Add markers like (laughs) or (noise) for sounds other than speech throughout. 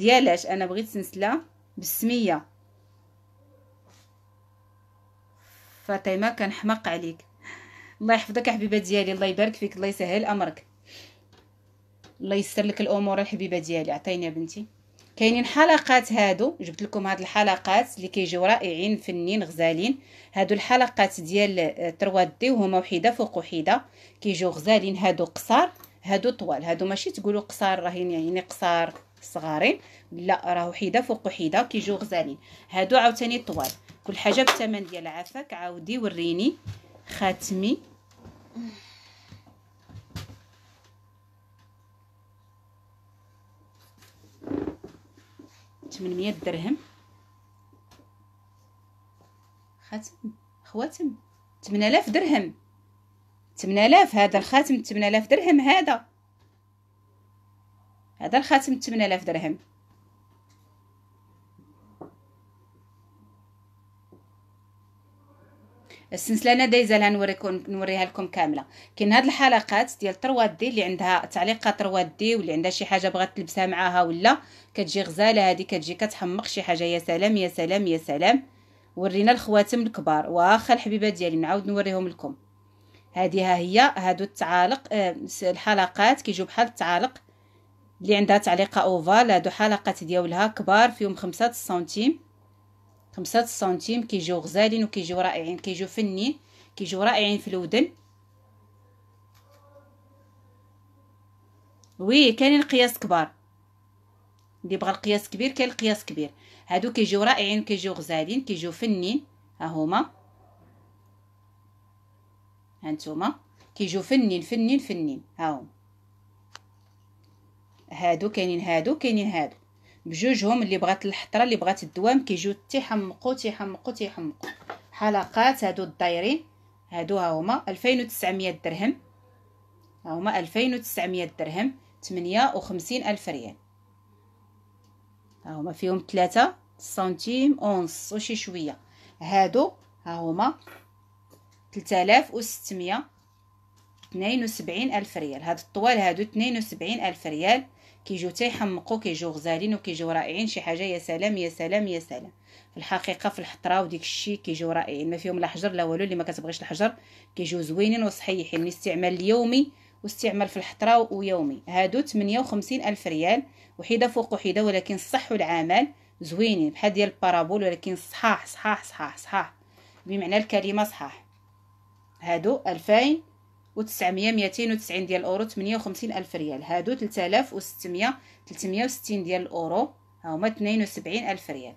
ديالاش انا بغيت سلسله بالسميه فاطمه كنحمق عليك الله يحفظك حبيبه ديالي الله يبارك فيك الله يسهل امرك الله يسر لك الامور الحبيبه ديالي عطيني يا بنتي كاينين حلقات هادو جبت لكم هاد الحلقات اللي كيجيو رائعين فنين غزالين هادو الحلقات ديال تروادي دي وهما وحيده فوق وحيده كيجيو غزالين هادو قصار هادو طوال هادو ماشي تقولوا قصار راهين يعني قصار صغارين لا راهو حيده فوق حيده كيجيو غزالين هادو عاوتاني طوال كل حاجه بالثمن ديال عافاك عاودي وريني خاتمي تمنمية درهم خاتم خواتم تمنالاف درهم تمنالاف هذا الخاتم تمنالاف درهم هذا هذا الخاتم 8000 درهم السلسله انا دايزه لها نوريكم نوريها لكم كامله كاين هاد الحلقات ديال طروات دي اللي عندها تعليقات طروات دي واللي عندها شي حاجه بغات تلبسها معاها ولا كتجي غزاله هذه كتجي كتحمق شي حاجه يا سلام يا سلام يا سلام ورينا الخواتم الكبار واخا الحبيبات ديالي نعاود نوريهم لكم هذه ها هي هادو التعالق آه، الحلقات كيجيو بحال التعالق اللي عندها تعليقه اوفال هادو حلقات ديالها كبار فيهم خمسة سنتيم خمسة سنتيم كيجيو غزالين وكيجيو رائعين كيجيو فنين كيجيو رائعين في الودن وي كاينين قياس كبار اللي بغى القياس كبير كاين القياس كبير هادو كيجيو رائعين كيجيو غزالين كيجيو فنين ها هما هانتوما كيجيو فنين فنين فنين ها هما هادو كاينين هادو كاينين هادو بجوجهم اللي بغات الحطره اللي بغات الدوام كيجيو تيحمقو تيحمقو تيحمقو حلقات هادو الدايرين هادو ها هما 2900 درهم ها هما 2900 درهم 58 الف ريال ها هما فيهم 3 سنتيم اونص وشي شويه هادو ها هما 3672 الف ريال هاد الطوال هادو 72 الف ريال كيجو تيحمقو كيجو غزالين وكيجو رائعين شي حاجه يا سلام يا سلام يا سلام في الحقيقه في الحطره وديك الشيء كيجو رائعين ما فيهم لا حجر لا والو اللي ما كتبغيش الحجر كيجو زوينين وصحيحين الاستعمال اليومي واستعمال في الحطره ويومي هادو 58 الف ريال وحده فوق وحده ولكن الصح والعمل زوينين بحال ديال البارابول ولكن صحاح صحاح صحاح صحاح بمعنى الكلمه صحاح هادو 2000 وتسعمية ميتين وتسعين ديال الأورو تمنية وخمسين ألف ريال هادو تلتالاف وستمية تلتمية وستين ديال الأورو هاهما تنين وسبعين ألف ريال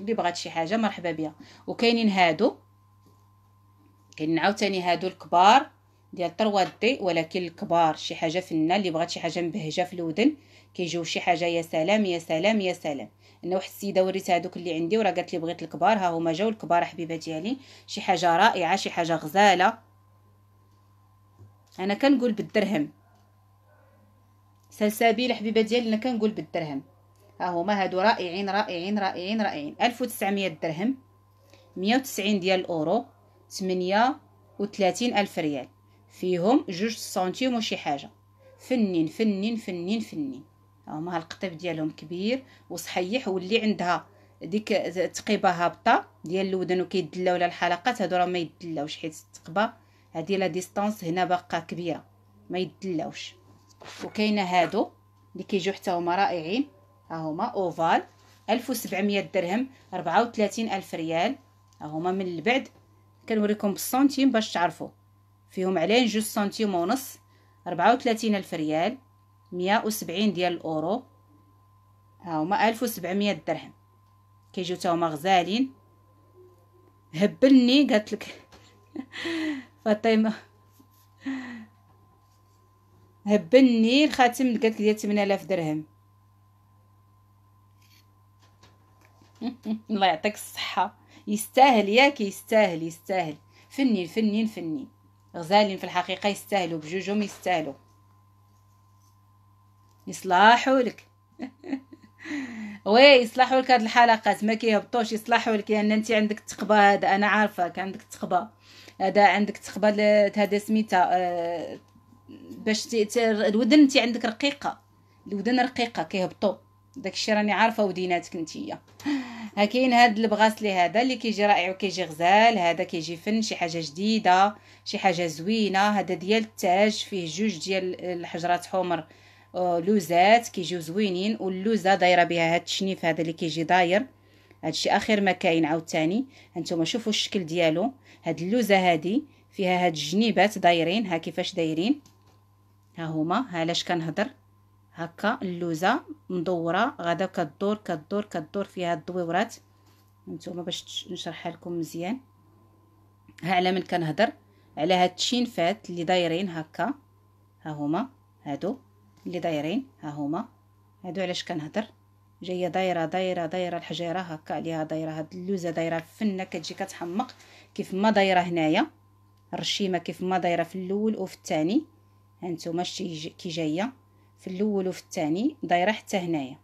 اللي بغات شي حاجة مرحبا بيها وكاينين هادو كاينين عاوتاني هادو الكبار ديال طروات دي ولكن الكبار شي حاجه فنه اللي بغات شي حاجه مبهجه في الودن كيجيو شي حاجه يا سلام يا سلام يا سلام انا واحد السيده وريتها هذوك اللي عندي وراه قالت لي بغيت الكبار ها هما جاو الكبار حبيبه ديالي شي حاجه رائعه شي حاجه غزاله انا كنقول بالدرهم سلسبيل حبيبه ديالي انا كنقول بالدرهم ها هما هادو رائعين رائعين رائعين رائعين 1900 درهم 190 ديال الاورو 38 الف ريال فيهم جوج سنتيم وشي حاجه فنين فنين فنين فنين هما القطيب ديالهم كبير وصحيح واللي عندها ديك تقيبه هابطه ديال الودن وكيدلاو على الحلقات هادو راه ما يدلاوش حيت التقبه هذه لا ديستانس هنا باقا كبيره ما يدلوش وكاينه هادو اللي كيجيو حتى هما رائعين ها هما اوفال 1700 درهم 34 الف ريال ها هما من البعد كنوريكم بالسنتيم باش تعرفوا فيهم علين جوج سنتيم ونص 34 الف ريال 170 ديال الاورو ها هما 1700 درهم كيجيو حتى هما غزالين هبلني قالت لك (laughs) فاطمه هبني الخاتم قالت لي 8000 درهم (laughs) الله يعطيك الصحه يستاهل ياك يستاهل يستاهل فني فني فني غزالين في الحقيقه يستاهلوا بجوجهم يستاهلوا يصلحوا لك (laughs) وي يصلحوا لك هاد الحلقات ما كيهبطوش يصلحوا لك لان انت عندك التقبه هذا انا عارفه عندك التقبه هذا عندك تقبل هذا سميتها آه، باش الودن انت عندك رقيقه الودن رقيقه كيهبطوا داكشي راني عارفه وديناتك نتيا ها كاين هاد البغاسلي هذا اللي كيجي رائع وكيجي غزال هذا كيجي فن شي حاجه جديده شي حاجه زوينه هذا ديال التاج فيه جوج ديال الحجرات حمر آه، لوزات كيجيو زوينين واللوزه دايره بها هاد التشنيف هذا اللي كيجي داير هادشي اخر ما كاين عاوتاني هانتوما شوفوا الشكل ديالو هاد اللوزه هادي فيها هاد الجنيبات دايرين ها كيفاش دايرين ها هما ها علاش كنهضر هكا اللوزه مدوره غدا كدور كدور كدور فيها الدويورات نتوما باش نشرحها لكم مزيان ها على من كنهضر على هاد التشينفات اللي دايرين هكا ها هما هادو اللي دايرين ها هما هادو علاش كنهضر جايه دايره دايره دايره الحجيره هكا عليها دايره هاد اللوزه دايره فنه كتجي كتحمق كيف ما دايره هنايا الرشيمه كيف ما دايره في الاول وفي الثاني هانتوما شتي كي جايه في الاول وفي الثاني دايره حتى هنايا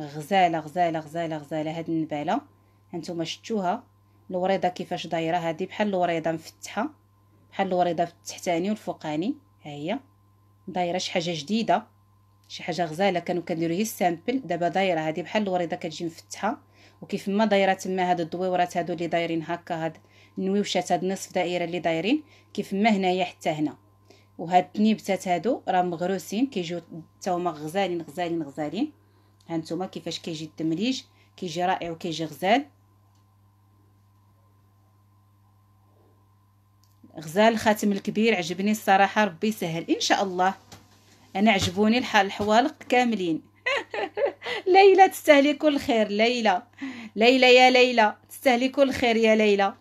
غزاله غزاله غزاله غزاله هاد النباله هانتوما شتوها الوريضه كيفاش دايره هادي بحال الوريضه مفتحه بحال الوريضه التحتاني والفوقاني ها هي دايره شي حاجه جديده شي حاجه غزاله كانوا كنديروا هي السامبل دابا دايره هذه بحال الوريضه كتجي مفتحه وكيف ما دايره تما هاد الدويورات هادو اللي دايرين هكا هاد النويوشات هاد نصف دائره اللي دايرين كيف ما هنايا حتى هنا وهاد النبتات هادو راه مغروسين كيجيو حتى هما غزالين غزالين غزالين هانتوما كيفاش كيجي الدمليج كيجي رائع وكيجي غزال غزال الخاتم الكبير عجبني الصراحه ربي يسهل ان شاء الله انا عجبوني الحال الحوالق كاملين (laughs) ليلى تستاهلي كل خير ليلى ليلى يا ليلى تستاهلي كل خير يا ليلى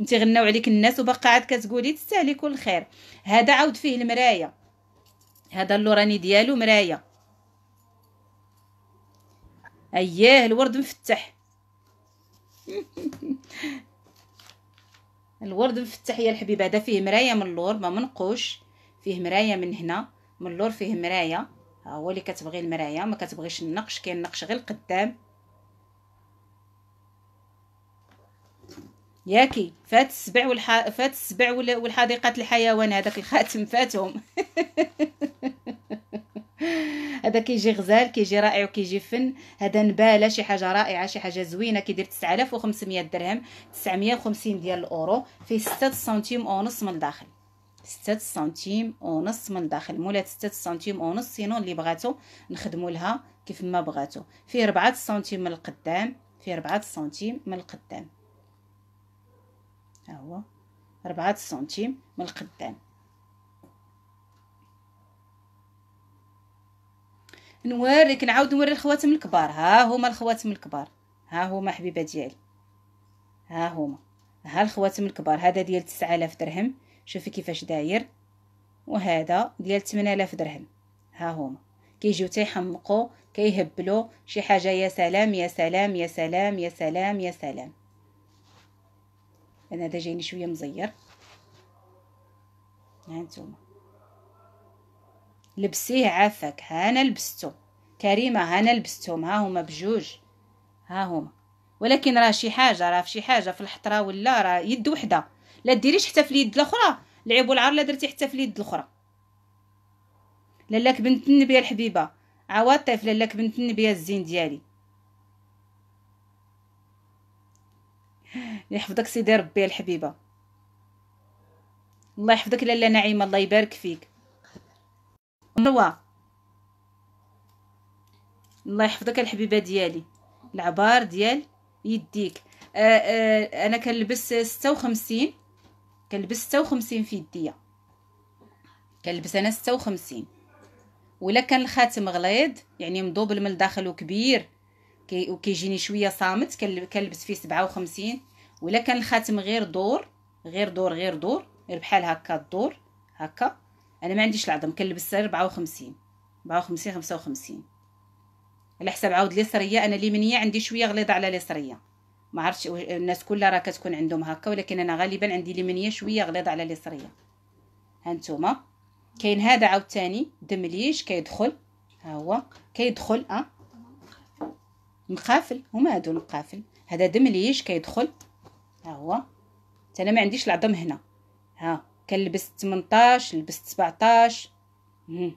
انت غناو عليك الناس وباقا عاد كتقولي تستاهلي كل خير هذا عاود فيه المرايا هذا اللوراني ديالو مرايا اياه الورد مفتح (laughs) الورد مفتح يا الحبيبه هذا فيه مرايا من اللور ما منقوش فيه مرايا من هنا من اللور فيه مرايا ها هو اللي كتبغي المرايا ما كتبغيش النقش كاين النقش غير القدام ياكي فات السبع والح... فات السبع والحديقات الحيوان هذاك الخاتم فاتهم (laughs) هذا كيجي غزال كيجي رائع وكيجي فن هذا نباله شي حاجه رائعه شي حاجه زوينه كيدير 9500 درهم 950 ديال الاورو فيه 6 سنتيم ونص من الداخل ستة سنتيم ونص من داخل مولات ستة سنتيم ونص سينو اللي بغاتو نخدمو لها كيف ما بغاتو فيه ربعة سنتيم من القدام فيه ربعة سنتيم من القدام هاهو هو ربعة سنتيم من القدام نوريك نعاود نوري الخواتم الكبار ها هما الخواتم الكبار ها هما حبيبه ديالي ها هما ها الخواتم الكبار هذا ديال 9000 درهم شوفي كيفاش داير وهذا ديال 8000 درهم ها هما كيجيو تيحمقوا كيهبلوا شي حاجه يا سلام يا سلام يا سلام يا سلام يا سلام انا هذا جايني شويه مزير ها نتوما لبسيه عافاك ها انا لبستو كريمه ها انا لبستهم ها هما بجوج ها هما ولكن راه شي حاجه راه في شي حاجه في الحطره ولا راه يد وحده لا ديريش حتى في اليد الاخرى لعب العار لا درتي حتى في اليد الاخرى لالاك بنت النبي الحبيبه عواطف لالاك بنت النبي الزين ديالي يحفظك سيدي ربي الحبيبه الله يحفظك لاله نعيمه الله يبارك فيك مروه الله يحفظك الحبيبه ديالي العبار ديال يديك آآ آه، آآ آه، انا كنلبس 56 كنلبس 56 في يديا كنلبس انا 56 ولا كان الخاتم غليظ يعني مدوبل من الداخل وكبير كي وكيجيني شويه صامت كنلبس فيه 57 ولا كان الخاتم غير دور غير دور غير دور غير بحال هكا الدور هكا انا ما عنديش العظم كنلبس 54 54 55 على حساب عاود اليسريه انا اليمنيه عندي شويه غليظه على اليسريه ما عرفتش الناس كلها راه كتكون عندهم هكا ولكن انا غالبا عندي لمنيه شويه غليظه على اليسريه هانتوما كاين هذا عاوتاني دمليش كيدخل ها هو كيدخل اه مقافل هما هادو مقافل هذا دمليش كيدخل ها هو انا ما عنديش العظم هنا ها كنلبس 18 لبست 17 مم.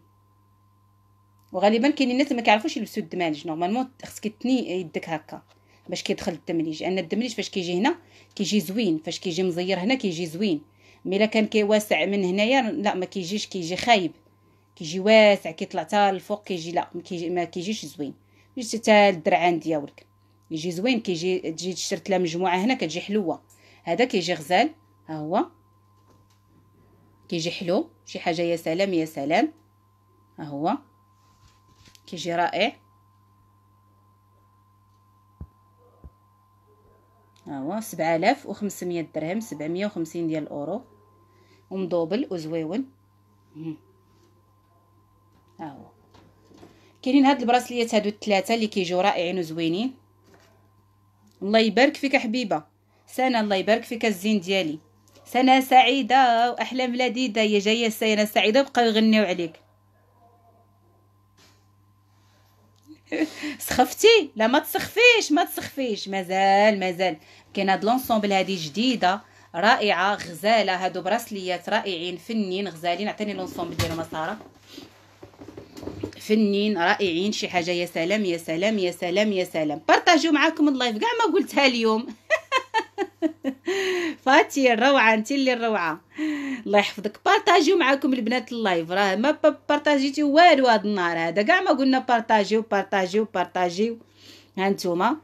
وغالبا كاينين الناس ما كيعرفوش يلبسوا الدمالج نورمالمون خصك تني يدك هكا باش كيدخل الدمليج لان الدمليج فاش كيجي هنا كيجي زوين فاش كيجي مزير هنا كيجي زوين مي الا كان كيواسع من هنايا لا ما كيجيش كيجي خايب كيجي واسع كيطلع حتى الفوق كيجي لا ما كيجي ما كيجيش زوين جيت حتى الدرعان ديالك يجي زوين كيجي تجي تشرت له مجموعه هنا كتجي حلوه هذا كيجي غزال ها هو كيجي حلو شي حاجه يا سلام يا سلام ها هو كيجي رائع ها هو 7500 درهم 750 ديال الاورو ومضوبل وزويون ها هو كاينين هاد البراسليات هادو الثلاثه اللي كيجيو رائعين وزوينين الله يبارك فيك حبيبه سنه الله يبارك فيك الزين ديالي سنه سعيده واحلام لذيذه هي جايه سنه سعيده بقاو يغنيو عليك (laughs) سخفتي لا ما تسخفيش ما تسخفيش مازال مازال كاين هاد لونسومبل هادي جديده رائعه غزاله هادو براسليات رائعين فنين غزالين عطيني لونسومبل ديالهم ساره فنين رائعين شي حاجه يا سلام يا سلام يا سلام يا سلام بارطاجيو معاكم اللايف كاع ما قلتها اليوم (laughs) فاتي الروعه انت اللي الروعه الله يحفظك بارطاجيو معاكم البنات اللايف راه ما بارطاجيتي والو هاد النهار هذا كاع ما قلنا بارطاجيو بارطاجيو بارطاجيو ها نتوما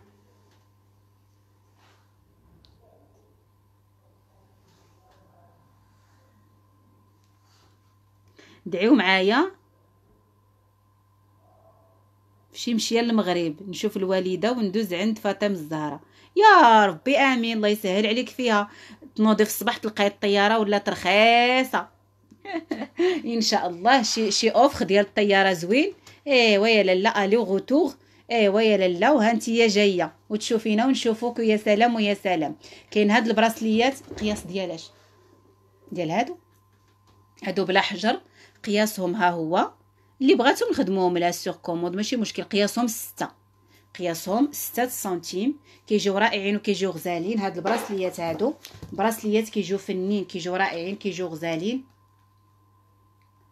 دعيو معايا شي مشيه للمغرب نشوف الوالده وندوز عند فاطمه الزهراء يا ربي امين الله يسهل عليك فيها تنوضي في الصباح تلقاي الطياره ولات رخيصه (laughs) ان شاء الله شي شي اوفخ ديال الطياره زوين ايوا يا لالا الي غوتور ايوا يا لالا وها نتيا جايه وتشوفينا ونشوفوك ويا سلام ويا سلام كاين هاد البراسليات قياس ديال اش ديال هادو هادو بلا حجر قياسهم ها هو اللي بغاتهم نخدموهم لا سيغ كوموند ماشي مشكل قياسهم سته قياسهم ستة سنتيم كيجيو رائعين وكيجيو غزالين هاد البراسليات هادو براسليات كيجيو فنين كيجيو رائعين كيجيو غزالين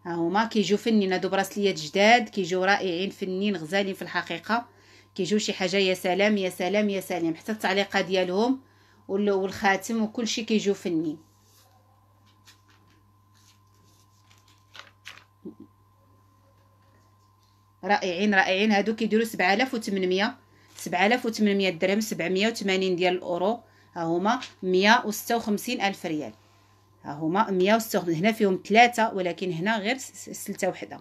ها هما كيجيو فنين هادو براسليات جداد كيجيو رائعين فنين غزالين في الحقيقه كيجيو شي حاجه يا سلام يا سلام يا سلام حتى التعليقه ديالهم والخاتم شيء كيجيو فنين رائعين رائعين هادو كيديروا 7800 7800 درهم 780 ديال الاورو ها هما 156 الف ريال ها هما 156 هنا فيهم ثلاثه ولكن هنا غير سلته وحده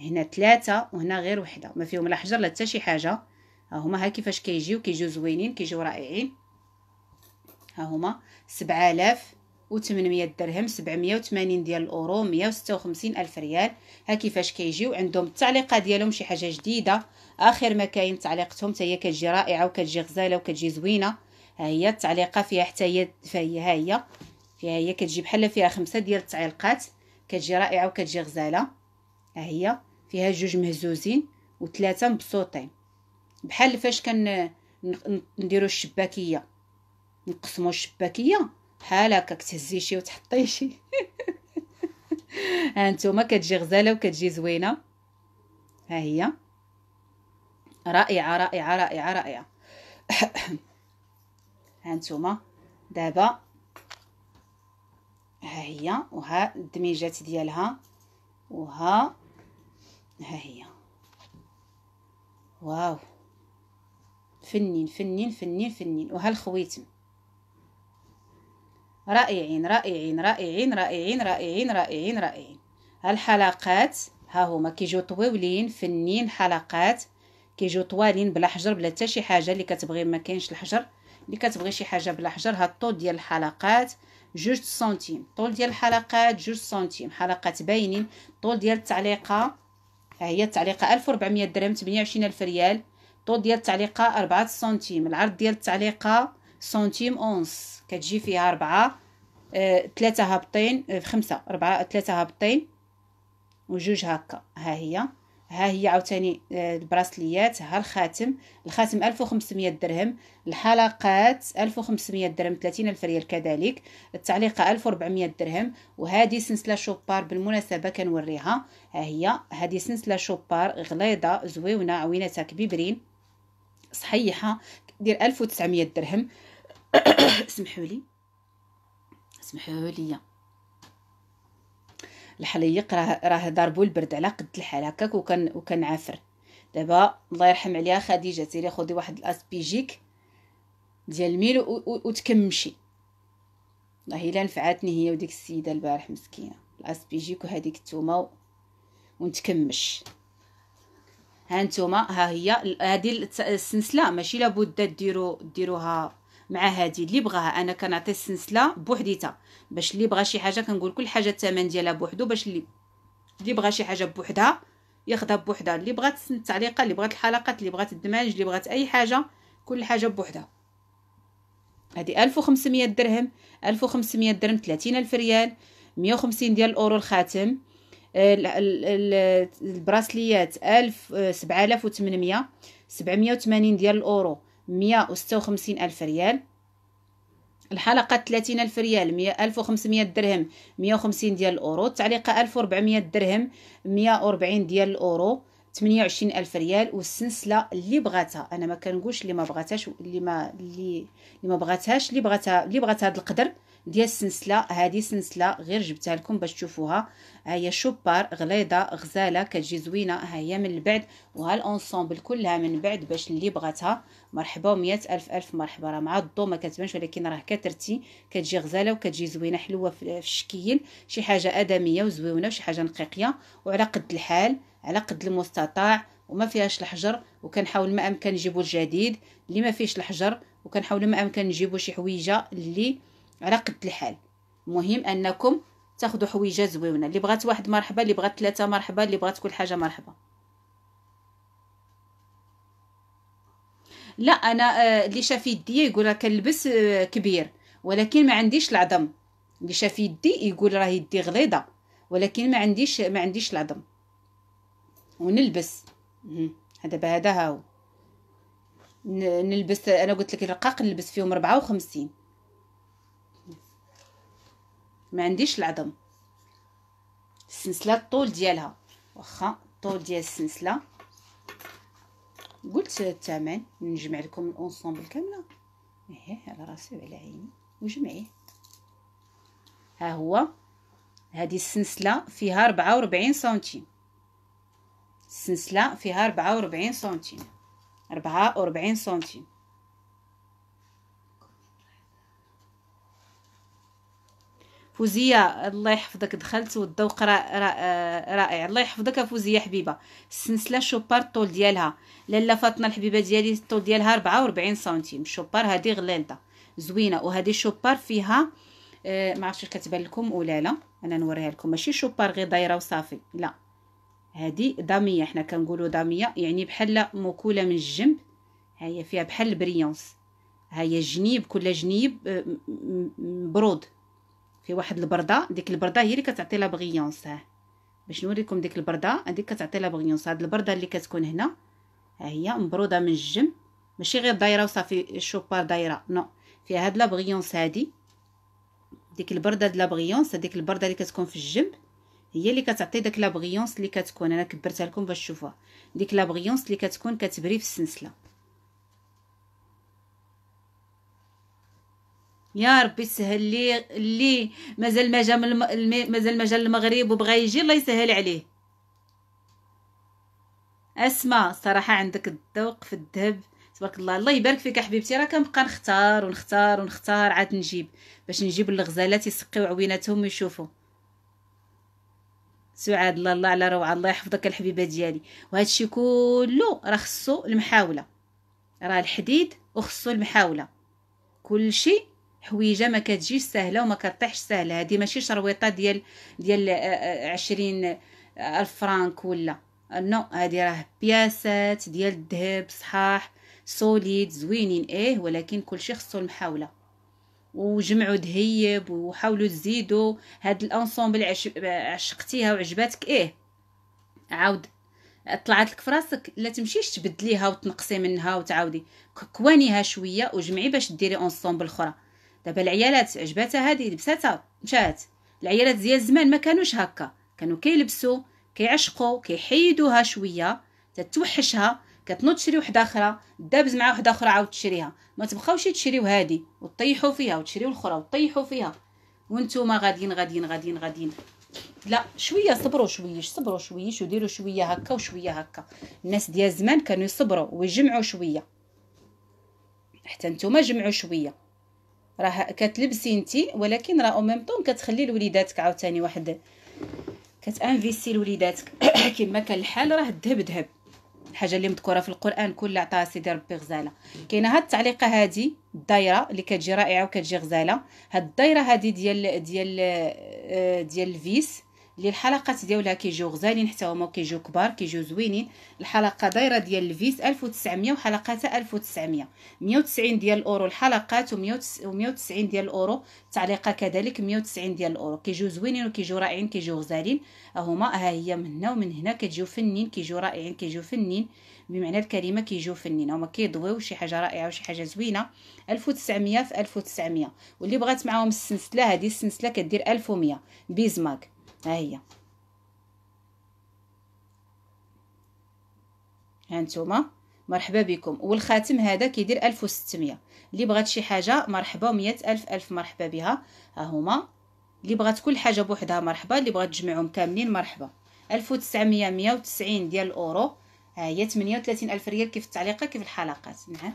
هنا ثلاثه وهنا غير وحده ما فيهم لا حجر لا حتى شي حاجه ها هما ها كيفاش كيجيو كيجيو زوينين كيجيو رائعين ها هما 7000 800 درهم 780 ديال الاورو 156 الف ريال ها كيفاش كيجيو عندهم التعليقه ديالهم شي حاجه جديده اخر ما كاين تعليقتهم حتى هي كتجي رائعه وكتجي غزاله وكتجي زوينه ها هي التعليقه فيها حتى هي فهي ها هي فيها هي كتجي بحال فيها خمسه ديال التعليقات كتجي رائعه وكتجي غزاله ها هي فيها جوج مهزوزين وثلاثه مبسوطين بحال فاش كن نديرو الشباكيه نقسمو الشباكيه بحال هكا كتهزي شي وتحطي شي (laughs) ها نتوما كتجي غزاله وكتجي زوينه ها هي رائعه رائعه رائعه رائعه (coughs) ها نتوما دابا ها هي وها الدميجات ديالها وها ها هي واو فنين فنين فنين فنين وها الخويتم رائعين رائعين رائعين رائعين رائعين رائعين رائعين الحلقات ها هما كيجيو طويولين فنين حلقات كيجيو طوالين بلا حجر بلا حتى شي حاجه اللي كتبغي ما كاينش الحجر اللي كتبغي شي حاجه بلا حجر ها الطول ديال الحلقات جوج سنتيم طول ديال الحلقات جوج سنتيم حلقات باينين طول ديال التعليقه ها هي التعليقه 1400 درهم 28000 ريال طول ديال التعليقه 4 سنتيم العرض ديال التعليقه سنتيم اونس كتجي فيها أربعة آه، ثلاثة هابطين آه، خمسة أربعة ثلاثة هابطين وجوج هكا ها هي ها هي عاوتاني آه، البراسليات ها الخاتم الخاتم 1500 درهم الحلقات 1500 درهم 30 الف ريال كذلك التعليقه 1400 درهم وهذه سلسله شوبار بالمناسبه كنوريها ها هي هذه سلسله شوبار غليظه زويونه عوينتها كبيبرين صحيحه دير 1900 درهم (coughs) اسمحوا لي اسمحوا لي الحليق راه راه ضربو البرد على قد الحال هكاك وكان وكان عافر دابا الله يرحم عليها خديجه سيري خدي واحد الاسبيجيك ديال الميل وتكمشي والله الا نفعتني هي وديك السيده البارح مسكينه الاسبيجيك وهذيك التومه و... ونتكمش ها نتوما ها هي هذه السنسله ماشي لابد ديرو ديروها مع هذه اللي بغاها انا كنعطي السلسله بوحديتها باش اللي بغى شي حاجه كنقول كل حاجه الثمن ديالها بوحدو باش اللي اللي بغى شي حاجه بوحدها ياخذها بوحدها اللي بغات التعليقه اللي بغات الحلقات اللي بغات الدماج اللي بغات اي حاجه كل حاجه بوحدها هذه 1500 درهم 1500 درهم 30 الف ريال 150 ديال الاورو الخاتم آه، البراسليات 1000 7800 780 ديال الاورو 156 ألف ريال الحلقة 30 ألف ريال 1500 درهم 150 ديال الأورو التعليقة 1400 درهم 140 ديال الأورو 28 ألف ريال والسلسلة اللي بغاتها أنا ما كنقولش اللي ما بغاتهاش اللي ما اللي, اللي ما بغاتهاش اللي بغاتها اللي بغات هذا القدر ديال السنسله هذه سنسله غير جبتها لكم باش تشوفوها ها هي شوبار غليظه غزاله كتجي زوينه ها هي من بعد وها كلها من بعد باش اللي بغاتها مرحبا ومية الف الف مرحبا راه مع الضو ما كتبانش ولكن راه كترتي كتجي غزاله وكتجي زوينه حلوه في الشكل شي حاجه ادميه وزويونه وشي حاجه نقيقيه وعلى قد الحال على قد المستطاع وما فيهاش الحجر وكنحاول ما امكن نجيبو الجديد اللي ما فيهش الحجر وكنحاول ما امكن نجيبو شي حويجه اللي على قد الحال المهم انكم تاخذوا حويجه زويونه اللي بغات واحد مرحبا اللي بغات ثلاثه مرحبا اللي بغات كل حاجه مرحبا لا انا آه، اللي شاف يدي يقول راه كنلبس آه، كبير ولكن ما عنديش العظم اللي شاف يدي يقول راه يدي غليظه ولكن ما عنديش ما عنديش العظم ونلبس هذا بهذا هاو نلبس انا قلت لك الرقاق نلبس فيهم 54 ما عنديش العظم السنسله الطول ديالها واخا الطول ديال السنسله قلت الثمن نجمع لكم الانصومبل كامله ايه على راسي وعلى عيني وجمعيه ها هو هذه السنسله فيها 44 سنتيم السنسله فيها 44 سنتيم 44 سنتيم فوزيه الله يحفظك دخلت والذوق آه، رائع الله يحفظك فوزيه حبيبه السنسله شوبار الطول ديالها لاله فاطمه الحبيبه ديالي الطول ديالها 44 سنتيم شوبار هذه غليظه زوينه وهذه شوبار فيها آه، ما عرفتش كتبان لكم ولا لا انا نوريها لكم ماشي شوبار غير دايره وصافي لا هذه داميه حنا كنقولوا داميه يعني بحال مكوله من الجنب ها هي فيها بحال البريونس ها هي جنيب كل جنيب آه، مبرود في واحد البرده ديك البرده هي اللي كتعطي لا بغيونس ها باش نوريكم ديك البرده هذيك كتعطي لا بغيونس هاد البرده اللي كتكون هنا ها هي مبروده من الجم ماشي غير دايره وصافي الشوبار دايره نو فيها هاد لا بغيونس هادي ديك البرده د لا بغيونس هذيك البرده اللي كتكون في الجنب هي اللي كتعطي داك لا بغيونس اللي كتكون انا كبرتها لكم باش تشوفوها ديك لا بغيونس اللي كتكون كتبري في السنسله يا ربي يسهل لي اللي مازال ما جا مازال ما جا المغرب وبغى يجي الله يسهل عليه اسماء صراحه عندك الذوق في الذهب تبارك الله الله يبارك فيك حبيبتي راه كنبقى نختار ونختار ونختار عاد نجيب باش نجيب الغزالات يسقيو عويناتهم ويشوفوا سعاد الله الله على روعه الله يحفظك الحبيبه ديالي وهذا الشيء كله راه خصو المحاوله راه الحديد وخصو المحاوله كل شيء حويجه ما كتجيش سهله وما كطيحش سهله هذه ماشي شرويطه ديال ديال آه، آه، عشرين الف فرانك ولا نو هذه راه بياسات ديال الذهب صحاح سوليد زوينين ايه ولكن كل شيء خصو المحاوله وجمعوا دهيب وحاولوا تزيدوا هاد الانصومبل عشقتيها وعجباتك ايه عاود طلعت لك فراسك لا تمشيش تبدليها وتنقصي منها وتعاودي كوانيها شويه وجمعي باش ديري انصومبل اخرى دابا العيالات عجباتها هذه لبساتها مشات العيالات ديال زمان ما كانوش هكا كانوا كيلبسوا كيعشقوا كيحيدوها شويه تتوحشها كتنوض تشري وحده اخرى دابز مع وحده اخرى عاود تشريها ما تبقاوش تشريو هذه وتطيحوا فيها وتشريو الاخرى وتطيحوا فيها وانتم غاديين غاديين غاديين غاديين لا شويه صبروا شويه صبروا شويه وديروا شويه هكا وشويه هكا الناس ديال زمان كانوا يصبروا ويجمعوا شويه حتى نتوما جمعوا شويه راه كتلبسي انت ولكن راه او ميم طون كتخلي لوليداتك عاوتاني واحد كتانفيستي لوليداتك (coughs) كما كان الحال راه الذهب ذهب الحاجه اللي مذكوره في القران كل عطاها سيدي ربي غزاله كاينه هاد التعليقه هادي الدايره اللي كتجي رائعه وكتجي غزاله هاد الدايره هادي ديال ديال آه، ديال الفيس اللي الحلقات ديالها كيجيو غزالين حتى هما كيجيو كبار كيجيو زوينين الحلقه دايره ديال الفيس 1900 وحلقاتها 1900 190 ديال الاورو الحلقات و190 ديال الاورو تعليقه كذلك 190 ديال الاورو كيجيو زوينين وكيجيو رائعين كيجيو غزالين هما ها هي من هنا ومن هنا كتجيو فنين كيجيو رائعين كيجيو فنين بمعنى الكلمه كيجيو فنين هما كيضويو شي حاجه رائعه وشي حاجه زوينه 1900 في 1900 واللي بغات معاهم السنسله هذه السنسله كدير 1100 بيزماك هاهي هانتوما مرحبا بكم والخاتم هذا كيدير 1600 اللي بغات شي حاجه مرحبا مية الف الف مرحبا بها ها هما اللي بغات كل حاجه بوحدها مرحبا اللي بغات تجمعهم كاملين مرحبا 1900 190 ديال الاورو ها هي 38000 ريال كيف التعليقه كيف الحلقات نعم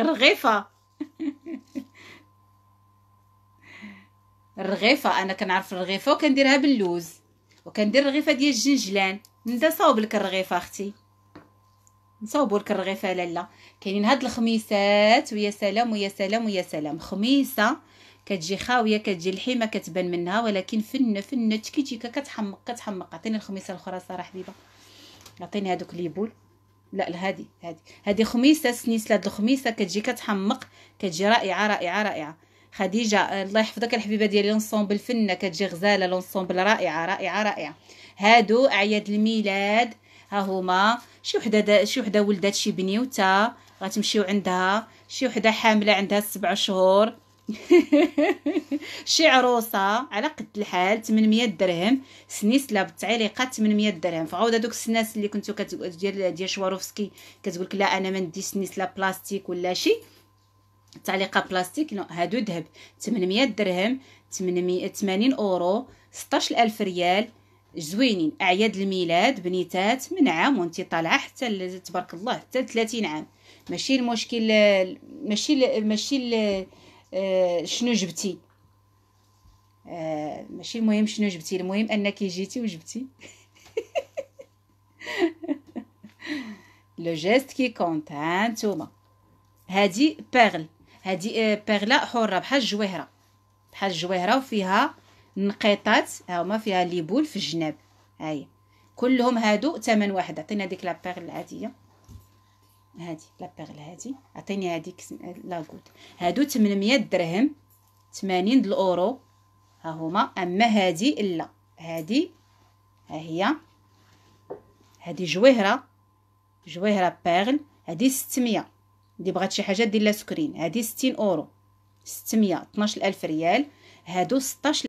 رغيفه الرغيفه انا كنعرف الرغيفه وكنديرها باللوز وكندير الرغيفه ديال الجنجلان نبدا صاوب لك الرغيفه اختي نصاوبوا لك الرغيفه لالا كاينين هاد الخميسات ويا سلام ويا سلام ويا سلام خميسه كتجي خاويه كتجي الحيمه كتبان منها ولكن فن فن تشيكا كتحمق كتحمق عطيني الخميسه الاخرى صراحه حبيبه عطيني هادوك لي بول لا هادي هادي هادي خميسه سنيسلات الخميسه كتجي كتحمق كتجي رائعه رائعه رائعه خديجه الله يحفظك الحبيبه ديالي لونسومبل فنه كتجي غزاله لونسومبل رائعه رائعه رائعه هادو اعياد الميلاد ها هما شي وحده شي وحده ولدات شي بنيوته غتمشيو عندها شي وحده حامله عندها سبع شهور (laughs) شي عروسه على قد الحال 800 درهم سنيسله بالتعليقات 800 درهم فعاود هذوك الناس اللي كنتو كتقول ديال ديال شواروفسكي كتقول لك لا انا ما نديش سنيسله بلاستيك ولا شي تعليقه بلاستيك هادو ذهب 800 درهم 880 اورو 16000 ريال زوينين اعياد الميلاد بنيتات من عام وانت طالعه حتى تبارك الله حتى 30 عام ماشي المشكل ماشي ماشي آه، شنو جبتي آه، ماشي المهم شنو جبتي المهم انك جيتي وجبتي لو جيست كي كونت ها نتوما هادي بيرل هادي بيرلا آه، حره بحال الجويهره بحال الجويهره وفيها نقيطات ها هما فيها بول في الجناب هاي كلهم هادو ثمن واحد عطينا ديك لا بيرل العاديه هادي لا بيغل هادي عطيني هاديك لاكوت هادو 800 درهم 80 الاورو ها هما اما هادي لا هادي ها هي هادي جويهره جويهره بيغل هادي 600 دي بغات شي حاجه دير لها سكرين هادي 60 اورو 600 12000 ريال هادو 16